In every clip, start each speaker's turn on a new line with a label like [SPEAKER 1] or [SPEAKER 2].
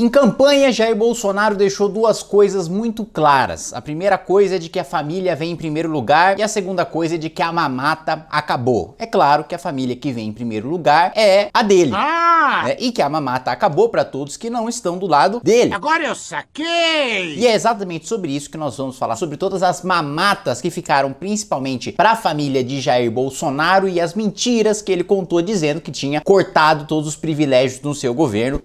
[SPEAKER 1] Em campanha, Jair Bolsonaro deixou duas coisas muito claras. A primeira coisa é de que a família vem em primeiro lugar e a segunda coisa é de que a mamata acabou. É claro que a família que vem em primeiro lugar é a dele. Ah! É, e que a mamata acabou para todos que não estão do lado dele. Agora eu saquei! E é exatamente sobre isso que nós vamos falar, sobre todas as mamatas que ficaram principalmente para a família de Jair Bolsonaro e as mentiras que ele contou dizendo que tinha cortado todos os privilégios no seu governo.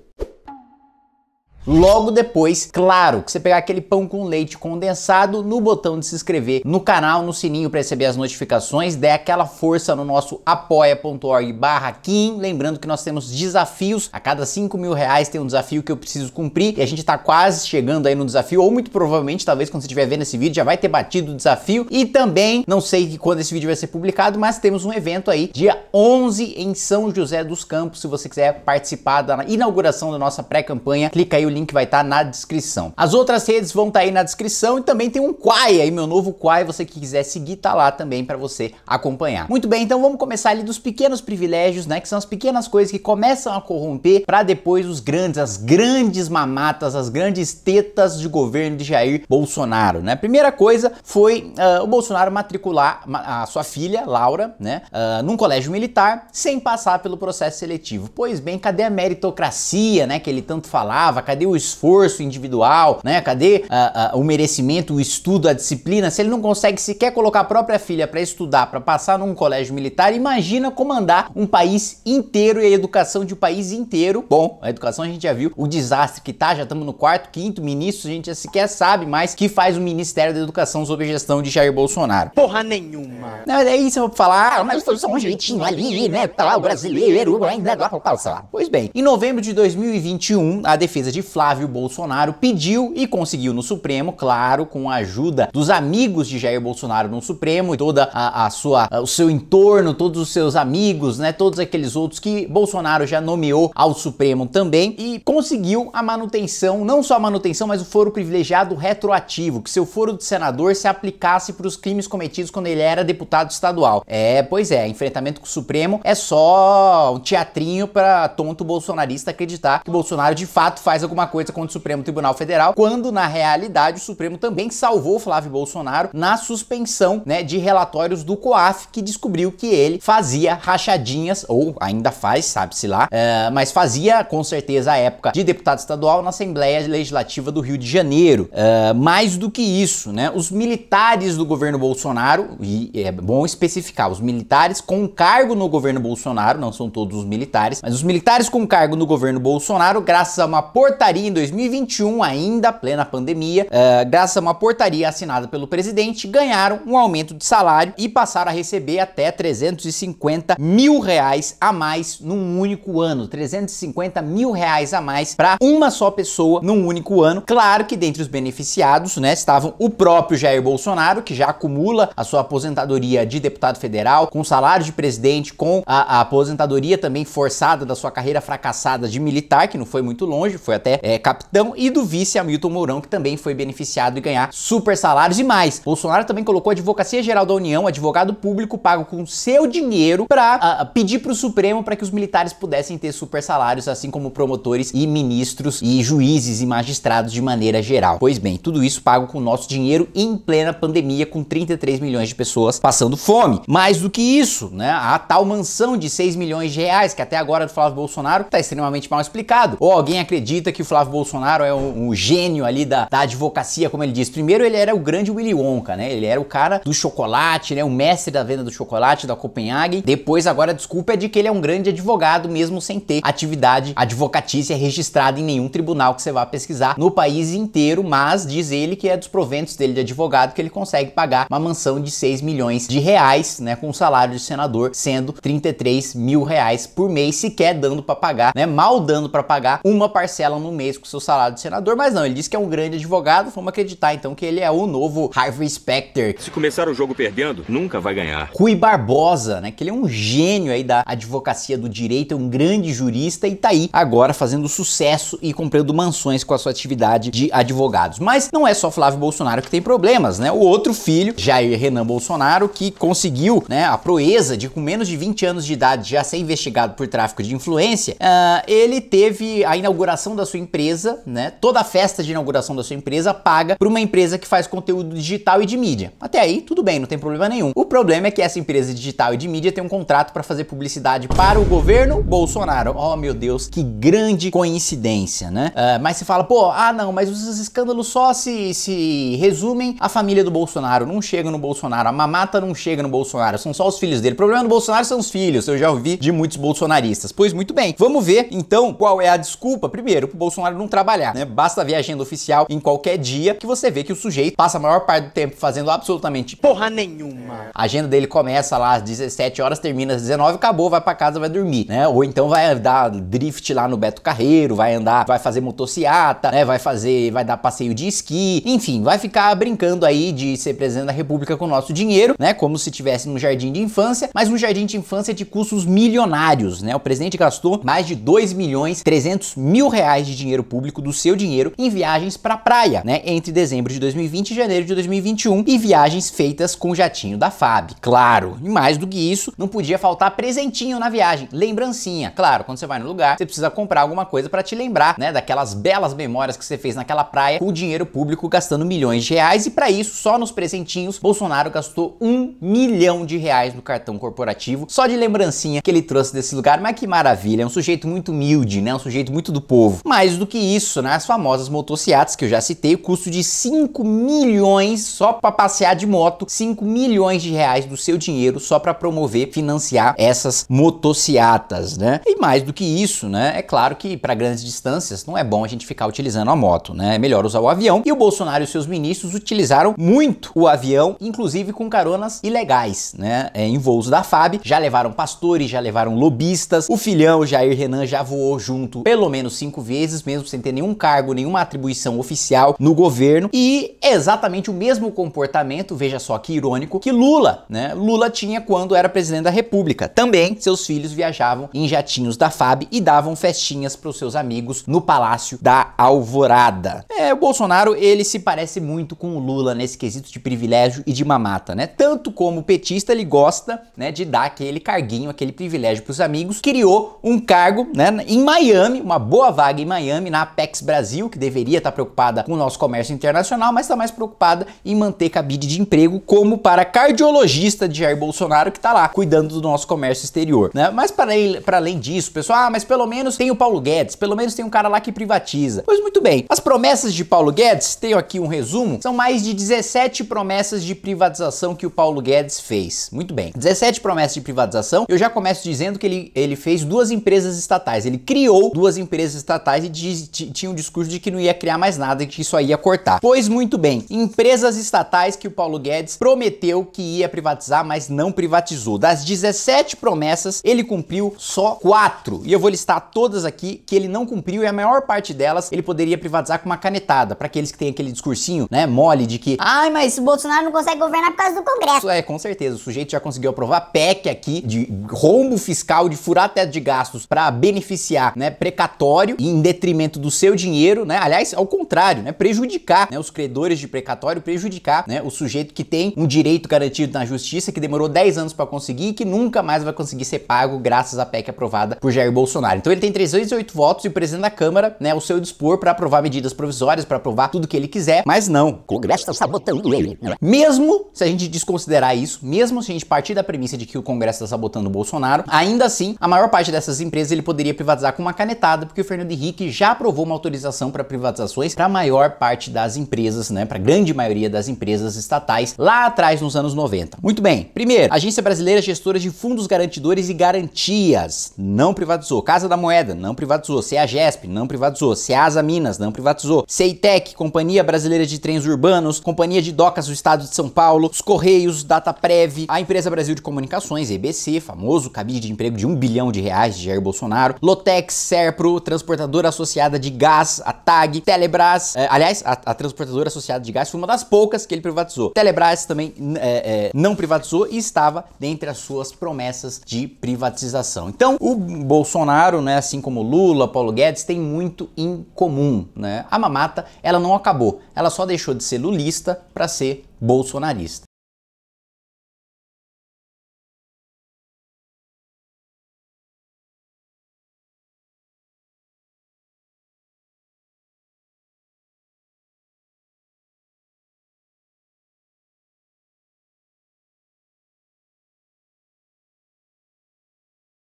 [SPEAKER 1] Logo depois, claro, que você pegar aquele pão com leite condensado no botão de se inscrever no canal, no sininho para receber as notificações, dê aquela força no nosso apoia.org barra Kim. Lembrando que nós temos desafios, a cada 5 mil reais tem um desafio que eu preciso cumprir e a gente tá quase chegando aí no desafio, ou muito provavelmente, talvez quando você estiver vendo esse vídeo, já vai ter batido o desafio. E também, não sei quando esse vídeo vai ser publicado, mas temos um evento aí, dia 11 em São José dos Campos, se você quiser participar da inauguração da nossa pré-campanha, clica aí o link vai estar tá na descrição. As outras redes vão estar tá aí na descrição e também tem um Quai aí, meu novo Quai, você que quiser seguir tá lá também para você acompanhar. Muito bem, então vamos começar ali dos pequenos privilégios, né, que são as pequenas coisas que começam a corromper para depois os grandes, as grandes mamatas, as grandes tetas de governo de Jair Bolsonaro, né? Primeira coisa foi uh, o Bolsonaro matricular a sua filha, Laura, né, uh, num colégio militar sem passar pelo processo seletivo. Pois bem, cadê a meritocracia, né, que ele tanto falava? Cadê cadê o esforço individual, né? Cadê uh, uh, o merecimento, o estudo, a disciplina? Se ele não consegue sequer colocar a própria filha para estudar, para passar num colégio militar, imagina comandar um país inteiro e a educação de um país inteiro. Bom, a educação a gente já viu o desastre que tá, já estamos no quarto, quinto ministro, a gente já sequer sabe mais que faz o Ministério da Educação sob gestão de Jair Bolsonaro. Porra nenhuma. Não, é daí eu vou falar, ah, mas foi só um jeitinho ali, né? Tá lá o brasileiro ainda dá pra passar. Pois bem, em novembro de 2021, a defesa de Flávio Bolsonaro pediu e conseguiu no Supremo, claro, com a ajuda dos amigos de Jair Bolsonaro no Supremo e toda a, a sua a, o seu entorno, todos os seus amigos, né, todos aqueles outros que Bolsonaro já nomeou ao Supremo também e conseguiu a manutenção, não só a manutenção, mas o foro privilegiado retroativo, que seu foro de senador se aplicasse para os crimes cometidos quando ele era deputado estadual. É, pois é, enfrentamento com o Supremo é só um teatrinho para tonto bolsonarista acreditar que Bolsonaro de fato faz alguma mesma coisa contra o Supremo Tribunal Federal, quando na realidade o Supremo também salvou Flávio Bolsonaro na suspensão né, de relatórios do COAF, que descobriu que ele fazia rachadinhas, ou ainda faz, sabe-se lá, é, mas fazia com certeza a época de deputado estadual na Assembleia Legislativa do Rio de Janeiro. É, mais do que isso, né, os militares do governo Bolsonaro, e é bom especificar, os militares com cargo no governo Bolsonaro, não são todos os militares, mas os militares com cargo no governo Bolsonaro, graças a uma portaria em 2021, ainda plena pandemia, uh, graças a uma portaria assinada pelo presidente, ganharam um aumento de salário e passaram a receber até 350 mil reais a mais num único ano. 350 mil reais a mais para uma só pessoa num único ano. Claro que dentre os beneficiados, né, estavam o próprio Jair Bolsonaro, que já acumula a sua aposentadoria de deputado federal, com salário de presidente, com a, a aposentadoria também forçada da sua carreira fracassada de militar, que não foi muito longe, foi até é capitão, e do vice Hamilton Mourão, que também foi beneficiado e ganhar super salários e mais. Bolsonaro também colocou a Advocacia Geral da União, advogado público pago com seu dinheiro, para pedir para o Supremo para que os militares pudessem ter super salários, assim como promotores e ministros e juízes e magistrados de maneira geral. Pois bem, tudo isso pago com nosso dinheiro em plena pandemia, com 33 milhões de pessoas passando fome. Mais do que isso, né? A tal mansão de 6 milhões de reais, que até agora do Flávio Bolsonaro está extremamente mal explicado. Ou alguém acredita que o Flávio Bolsonaro é um, um gênio ali da, da, advocacia, como ele diz. Primeiro, ele era o grande Willy Wonka, né? Ele era o cara do chocolate, né? O mestre da venda do chocolate da Copenhague. Depois, agora, a desculpa é de que ele é um grande advogado, mesmo sem ter atividade advocatícia registrada em nenhum tribunal que você vá pesquisar no país inteiro, mas diz ele que é dos proventos dele de advogado que ele consegue pagar uma mansão de 6 milhões de reais, né? Com o salário de senador sendo 33 mil reais por mês, sequer dando para pagar, né? Mal dando para pagar uma parcela no mês com seu salário de senador, mas não, ele disse que é um grande advogado, vamos acreditar então que ele é o novo Harvey Specter. Se começar o jogo perdendo, nunca vai ganhar. Rui Barbosa, né, que ele é um gênio aí da advocacia do direito, é um grande jurista e tá aí agora fazendo sucesso e comprando mansões com a sua atividade de advogados. Mas não é só Flávio Bolsonaro que tem problemas, né? O outro filho, Jair Renan Bolsonaro, que conseguiu, né, a proeza de com menos de 20 anos de idade já ser investigado por tráfico de influência, uh, ele teve a inauguração da sua empresa, né? Toda a festa de inauguração da sua empresa paga para uma empresa que faz conteúdo digital e de mídia. Até aí, tudo bem, não tem problema nenhum. O problema é que essa empresa digital e de mídia tem um contrato para fazer publicidade para o governo Bolsonaro. Oh, meu Deus, que grande coincidência, né? Uh, mas se fala, pô, ah, não, mas os escândalos só se, se resumem à família do Bolsonaro. Não chega no Bolsonaro, a mamata não chega no Bolsonaro, são só os filhos dele. O problema do Bolsonaro são os filhos, eu já ouvi de muitos bolsonaristas. Pois muito bem, vamos ver então qual é a desculpa, primeiro, pro Bolsonaro Bolsonaro não trabalhar, né? Basta ver a agenda oficial em qualquer dia que você vê que o sujeito passa a maior parte do tempo fazendo absolutamente porra nenhuma. A agenda dele começa lá às 17 horas, termina às 19, acabou, vai para casa, vai dormir, né? Ou então vai dar drift lá no Beto Carreiro, vai andar, vai fazer motociata, né? Vai fazer, vai dar passeio de esqui, enfim, vai ficar brincando aí de ser presidente da República com o nosso dinheiro, né? Como se tivesse num jardim de infância, mas um jardim de infância de custos milionários, né? O presidente gastou mais de 2 milhões 300 mil reais de dinheiro dinheiro público, do seu dinheiro, em viagens para praia, né? Entre dezembro de 2020 e janeiro de 2021 e viagens feitas com jatinho da FAB. Claro, e mais do que isso, não podia faltar presentinho na viagem, lembrancinha. Claro, quando você vai no lugar, você precisa comprar alguma coisa para te lembrar, né, daquelas belas memórias que você fez naquela praia com o dinheiro público gastando milhões de reais e para isso, só nos presentinhos, Bolsonaro gastou um milhão de reais no cartão corporativo só de lembrancinha que ele trouxe desse lugar. Mas que maravilha, é um sujeito muito humilde, né, um sujeito muito do povo. Mas mais do que isso, né? As famosas motocicletas que eu já citei, o custo de 5 milhões só para passear de moto, 5 milhões de reais do seu dinheiro só para promover, financiar essas motocicletas, né? E mais do que isso, né? É claro que para grandes distâncias não é bom a gente ficar utilizando a moto, né? É melhor usar o avião. E o Bolsonaro e seus ministros utilizaram muito o avião, inclusive com caronas ilegais, né? É, em voos da FAB, já levaram pastores, já levaram lobistas. O filhão Jair Renan já voou junto pelo menos cinco vezes, mesmo sem ter nenhum cargo, nenhuma atribuição oficial no governo e é exatamente o mesmo comportamento, veja só que irônico, que Lula, né? Lula tinha quando era presidente da República. Também seus filhos viajavam em jatinhos da FAB e davam festinhas para os seus amigos no Palácio da Alvorada. É, o Bolsonaro, ele se parece muito com o Lula nesse quesito de privilégio e de mamata, né? Tanto como petista, ele gosta, né, de dar aquele carguinho, aquele privilégio para os amigos. Criou um cargo, né, em Miami, uma boa vaga em Miami Miami, na Apex Brasil, que deveria estar preocupada com o nosso comércio internacional, mas está mais preocupada em manter cabide de emprego, como para cardiologista de Jair Bolsonaro, que está lá cuidando do nosso comércio exterior. Né? Mas para, para além disso, pessoal, ah, mas pelo menos tem o Paulo Guedes, pelo menos tem um cara lá que privatiza. Pois muito bem, as promessas de Paulo Guedes, tenho aqui um resumo, são mais de 17 promessas de privatização que o Paulo Guedes fez. Muito bem, 17 promessas de privatização, eu já começo dizendo que ele, ele fez duas empresas estatais, ele criou duas empresas estatais e diz, tinha um discurso de que não ia criar mais nada, que isso aí ia cortar. Pois muito bem, empresas estatais que o Paulo Guedes prometeu que ia privatizar, mas não privatizou. Das 17 promessas, ele cumpriu só 4. E eu vou listar todas aqui que ele não cumpriu e a maior parte delas ele poderia privatizar com uma canetada. Para aqueles que têm aquele discursinho, né, mole de que, ai, mas o Bolsonaro não consegue governar por causa do Congresso. É, com certeza. O sujeito já conseguiu aprovar PEC aqui de rombo fiscal, de furar teto de gastos para beneficiar, né, precatório e em detrimento detrimento do seu dinheiro, né? Aliás, ao contrário, né? Prejudicar né? os credores de precatório, prejudicar né? o sujeito que tem um direito garantido na justiça, que demorou 10 anos para conseguir e que nunca mais vai conseguir ser pago graças à PEC aprovada por Jair Bolsonaro. Então ele tem 308 votos e o presidente da Câmara, né, ao seu dispor para aprovar medidas provisórias, para aprovar tudo que ele quiser, mas não. O Congresso está sabotando ele. Né? Mesmo se a gente desconsiderar isso, mesmo se a gente partir da premissa de que o Congresso está sabotando o Bolsonaro, ainda assim, a maior parte dessas empresas ele poderia privatizar com uma canetada, porque o Fernando Henrique já aprovou uma autorização para privatizações para a maior parte das empresas, né, para a grande maioria das empresas estatais lá atrás nos anos 90. Muito bem. Primeiro, Agência Brasileira Gestora de Fundos Garantidores e Garantias não privatizou. Casa da Moeda não privatizou. CEAGESP não privatizou. CEASA Minas não privatizou. CEITEC, Companhia Brasileira de Trens Urbanos, Companhia de Docas do Estado de São Paulo, os Correios, Dataprev, a Empresa Brasil de Comunicações, EBC, famoso cabide de emprego de um bilhão de reais de Jair Bolsonaro, Lotex, Serpro, Transportadora Associada associada de gás, a TAG, Telebrás. É, aliás, a, a, transportadora associada de gás foi uma das poucas que ele privatizou. Telebrás também é, é, não privatizou e estava dentre as suas promessas de privatização. Então, o Bolsonaro, né, assim como Lula, Paulo Guedes, tem muito em comum. Né? A mamata, ela não acabou. Ela só deixou de ser lulista para ser bolsonarista.